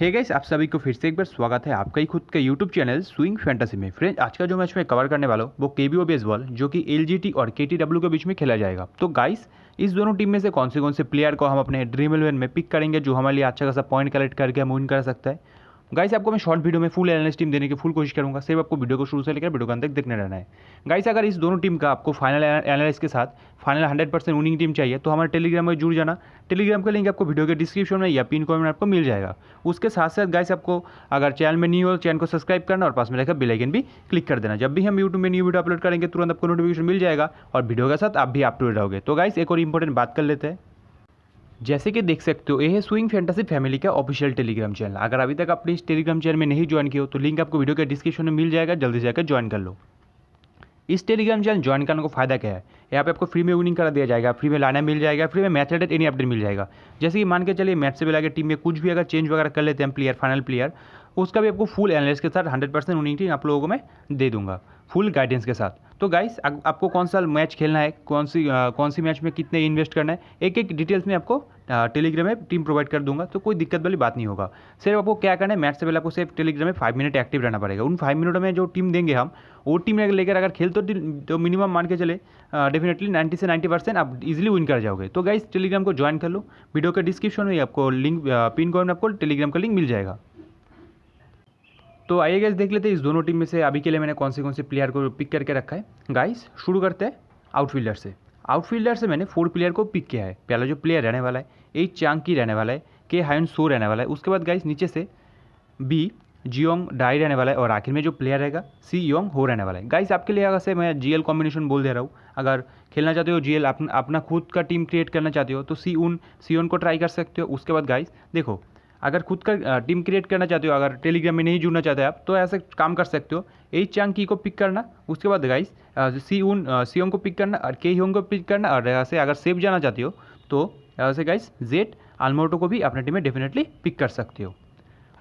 हे hey guys आप सभी को फिर से एक बार स्वागत है आपका ही खुद का यूट्यूब चैनल स्विंग फैंटेसी में फ्रेंड्स आज का जो मैच मैं कवर करने वाला हूँ वो के बी ओ बेसबॉल जो कि एल और के के बीच में खेला जाएगा तो गाइस इस दोनों टीम में से कौन से कौन से प्लेयर को हम अपने ड्रीम इलेवन में पिक करेंगे जो हमारे लिए अच्छा खासा पॉइंट कलेक्ट करके हम विन कर सकते हैं गाइस आपको मैं शॉर्ट वीडियो में फुल एनालिस टीम देने की फुल कोशिश करूँगा सिर्फ आपको वीडियो को शुरू से लेकर वीडियो का अंत तक देखने रहना है गाइस अगर इस दोनों टीम का आपको फाइनल एनालिस के साथ final hundred percent winning team चाहिए तो हमारे टेलीग्राम में जुड़ जाना टेलीग्राम का लिंक आपको वीडियो के डिस्क्रिप्शन में या पिन कॉमेंट में आपको मिल जाएगा उसके साथ साथ गाइस आपको अगर चैनल में न्यू हो चैनल को सब्सक्राइब करना और पास में रहकर बिलाइकन भी क्लिक कर देना जब भी हम यूट्यूब में न्यू वीडियो अपलोड करेंगे तुरंत आपको नोटिफिकेशन मिल जाएगा और वीडियो के साथ आप भी अपडेट रहोगे तो गाइस एक और इंपॉर्टेंट बात कर लेते हैं जैसे कि देख सकते हो ये है स्विंग फैंटेसी फैमिली का ऑफिशियल टेलीग्राम चैनल अगर अभी तक आपने इस टेलीग्राम चैनल में नहीं ज्वाइन किया हो तो लिंक आपको वीडियो के डिस्क्रिप्शन में मिल जाएगा जल्दी से जाकर ज्वाइन कर लो इस टेलीग्राम चैनल ज्वाइन करने का फायदा क्या है यहाँ पे आपको फ्री में विनिंग करा दिया जाएगा फ्री में लाना मिल जाएगा फ्री में मैच रिलेटेड एनी अपडेट मिल जाएगा जैसे कि मान के चलिए मैच से मिला टीम में कुछ भी अगर चेंज वगैरह कर लेते हैं प्लेयर फाइनल प्लेयर उसका भी आपको फुल एनालिस के साथ हंड्रेड परसेंट विनिंग टीम आप लोगों को मैं दे दूंगा फुल गाइडेंस के साथ तो गाइस आपको कौन सा मैच खेलना है कौन सी आ, कौन सी मैच में कितने इन्वेस्ट करना है एक एक डिटेल्स में आपको टेलीग्राम में टीम प्रोवाइड कर दूंगा तो कोई दिक्कत वाली बात नहीं होगा सिर्फ आपको क्या करना है मैच से पहले आपको सिर्फ टेलीग्राम में फाइव मिनट एक्टिव रहना पड़ेगा उन फाइव मिनट में जो टीम देंगे हम वो टीम लेकर अगर खेल तो, तो मिनिमम मान के चले डेफिनेटली नाइन्टी से नाइन्टी परसेंट आप इजिली विन कर जाओगे तो गाइस टेलीग्राम को ज्वाइन कर लो वीडियो के डिस्क्रिप्शन में आपको लिंक पिन कोड में आपको टेलीग्राम का लिंक मिल जाएगा तो आइए गैस देख लेते हैं इस दोनों टीम में से अभी के लिए मैंने कौन से कौन से प्लेयर को पिक करके रखा है गाइस शुरू करते हैं आउटफील्डर से आउटफील्डर से मैंने फोर प्लेयर को पिक किया है पहला जो प्लेयर रहने वाला है ए चांकी रहने वाला है के हायन सो रहने वाला है उसके बाद गाइस नीचे से बी जियोंग डाई रहने वाला है और आखिर में जो प्लेयर रहेगा सी योंग हो रहने वाला है गाइस आपके लिए अगर से मैं जीएल कॉम्बिनेशन बोल दे रहा हूँ अगर खेलना चाहते हो जीएल अपना अपना खुद का टीम क्रिएट करना चाहते हो तो सी उन सी उन को ट्राई कर सकते हो उसके बाद गाइस देखो अगर खुद का टीम क्रिएट करना चाहते हो अगर टेलीग्राम में नहीं जुड़ना चाहते आप तो ऐसे काम कर सकते हो ए चांग की को पिक करना उसके बाद गाइस सी उन सी को पिक करना और के होंग को पिक करना और ऐसे अगर सेफ जाना चाहते हो तो ऐसे गाइस जेट आलमोटो को भी अपने टीम में डेफिनेटली पिक कर सकते हो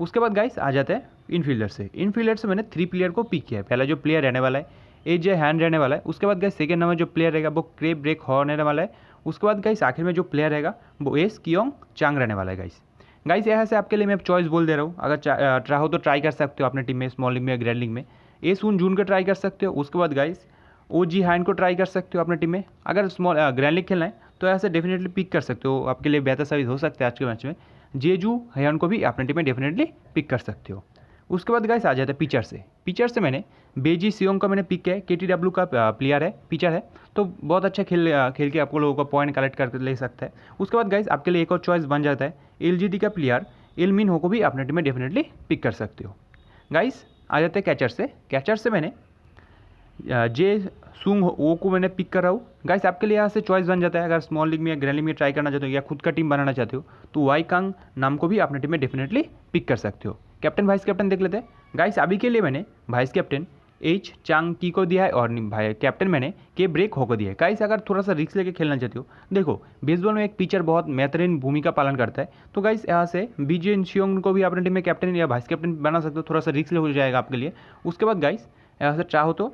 उसके बाद गाइस आ जाता है इनफील्डर से इनफील्डर से मैंने थ्री प्लेयर को पिक किया है पहला जो प्लेयर रहने वाला है ए जे हैंड रहने वाला है उसके बाद गाइस सेकेंड नंबर जो प्लेयर रहेगा वो क्रेप ब्रेक हॉर्न रहने वाला है उसके बाद गाइस आखिर में जो प्लेयर रहेगा वो एस कियोंग चांग रहने वाला है गाइस गाइस यहाँ से आपके लिए मैं चॉइस बोल दे रहा हूँ अगर चाहो तो ट्राई कर सकते हो अपने टीम में स्मॉल लिंग में ग्रैंड लिंग में ए सून जून का ट्राई कर सकते हो उसके बाद गाइस ओ जी हैंड को ट्राई कर सकते हो अपने टीम में अगर स्मॉल ग्रैंड लिंग खेलना है तो ऐसे डेफिनेटली पिक कर सकते हो आपके लिए बेहतर साबित हो सकता है आज के मैच में जे हयान को भी अपने टीम में डेफिनेटली पिक कर सकते हो उसके बाद गाइस आ जाते हैं पिचर से पिचर से मैंने बेजी सियोंग का मैंने पिक किया है के टी डब्ल्यू का प्लेयर है पिचर है तो बहुत अच्छा खेल खेल के आपको लोगों का पॉइंट कलेक्ट करके ले सकता है उसके बाद गाइस आपके लिए एक और चॉइस बन जाता है एल का प्लेयर एल मिन हो को भी अपने टीम में डेफिनेटली पिक कर सकते हो गाइस आ जाते हैं कैचर से कैचर से मैंने जे सुंग वो को मैंने पिक कर रहा हूँ गाइस आपके लिए यहाँ से चॉइस बन जाता है अगर स्मॉल लीग में या ग्रैंड लीग में ट्राई करना चाहते हो या खुद का टीम बनाना चाहते हो तो वाई कांग नाम को भी अपने टीम में डेफिनेटली पिक कर सकते हो कैप्टन वाइस कैप्टन देख लेते हैं गाइस अभी के लिए मैंने वाइस कैप्टन एच चांग की को दिया है और भाई कैप्टन मैंने के ब्रेक हो को दिया है गाइस अगर थोड़ा सा रिक्स लेके खेलना चाहते हो देखो बेसबॉल में एक पिचर बहुत बेहतरीन भूमिका पालन करता है तो गाइस यहाँ से बीजे शियोंग को भी अपने टीम में कैप्टन या वाइस कैप्टन बना सकते हो थोड़ा सा रिक्स हो जाएगा आपके लिए उसके बाद गाइस यहाँ से चाहो तो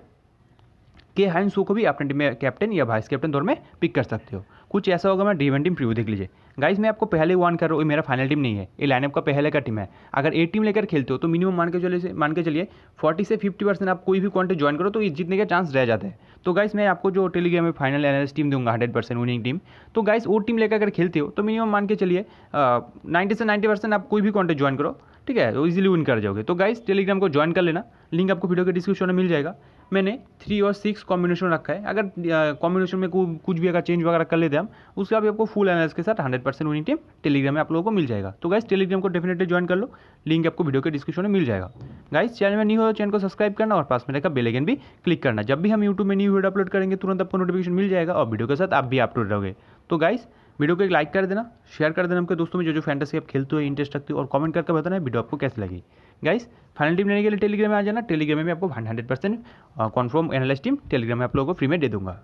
के सू को भी अपने टीम में कैप्टन या वाइस कैप्टन दौर में पिक कर सकते हो कुछ ऐसा होगा मैं डी टीम प्रीव्यू देख लीजिए गाइज मैं आपको पहले वन कर रहा हूँ मेरा फाइनल टीम नहीं है ये लाइनअप का पहले का टीम है अगर ए टीम लेकर खेलते हो तो मिनिमम मान के चले मान के चलिए फोर्टी से फिफ्टी परसेंट आप कोई भी क्वांटिटी ज्वाइन करो तो ये जीतने का चांस रह जाता है तो गाइस मैं आपको जो टेलीग्राम में फाइनल एनालिस टीम दूंगा हंड्रेड परसेंट विनिंग टीम तो गाइस वो टीम लेकर अगर खेलते हो तो मिनिमम मान के चलिए नाइन्टी से नाइन्टी परसेंट आप कोई भी क्वांटिटी ज्वाइन करो ठीक है तो इजीली विन कर जाओगे तो गाइस टेलीग्राम को ज्वाइन कर लेना लिंक आपको वीडियो के डिस्क्रिप्शन में मिल जाएगा मैंने थ्री और सिक्स कॉम्बिनेशन रखा है अगर कॉम्बिनेशन में कुछ भी अगर चेंज वगैरह कर लेते हम उसके बाद आपको फुल एनालिस के साथ hundred percent winning team Telegram में आप लोगों को मिल जाएगा तो गाइस टेलीग्राम को डेफिनेटली ज्वाइन कर लो लिंक आपको वीडियो के डिस्क्रिप्शन में मिल जाएगा गाइस चैनल में नहीं हो चैनल तो को सब्सक्राइब करना और पास में रखा बेलेगन भी क्लिक करना जब भी हम यूट्यूब में न्यू वीडियो अपलोड करेंगे तुरंत आपको नोटिफिकेशन मिल जाएगा और वीडियो के साथ आप भी अपलोड रहोगे तो गाइस वीडियो को एक लाइक कर देना शेयर कर देना हमके दोस्तों में जो जो फैंटेसी आप खेलते हो इंटरेस्ट रखते हो और कमेंट करके बताना वीडियो आपको कैसे लगी गाइस फाइनल टीम लेने के लिए टेलीग्राम में आ जाना टेलीग्राम में आपको hundred percent confirm analyst team Telegram में आप लोगों को फ्री में दे दूंगा